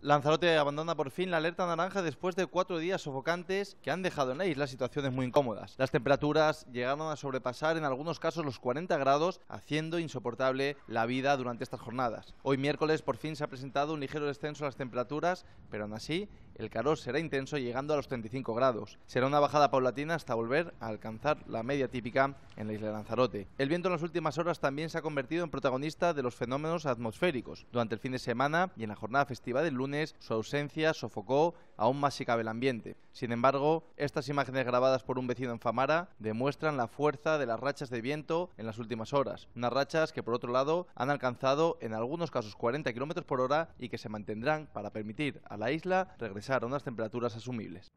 Lanzarote abandona por fin la alerta naranja después de cuatro días sofocantes que han dejado en la isla situaciones muy incómodas. Las temperaturas llegaron a sobrepasar en algunos casos los 40 grados, haciendo insoportable la vida durante estas jornadas. Hoy miércoles por fin se ha presentado un ligero descenso a las temperaturas, pero aún así el calor será intenso llegando a los 35 grados. Será una bajada paulatina hasta volver a alcanzar la media típica en la isla de Lanzarote. El viento en las últimas horas también se ha convertido en protagonista de los fenómenos atmosféricos. Durante el fin de semana y en la jornada festiva del lunes, su ausencia sofocó aún más si cabe el ambiente. Sin embargo, estas imágenes grabadas por un vecino en Famara demuestran la fuerza de las rachas de viento en las últimas horas. Unas rachas que, por otro lado, han alcanzado en algunos casos 40 km por hora y que se mantendrán para permitir a la isla regresar a unas temperaturas asumibles.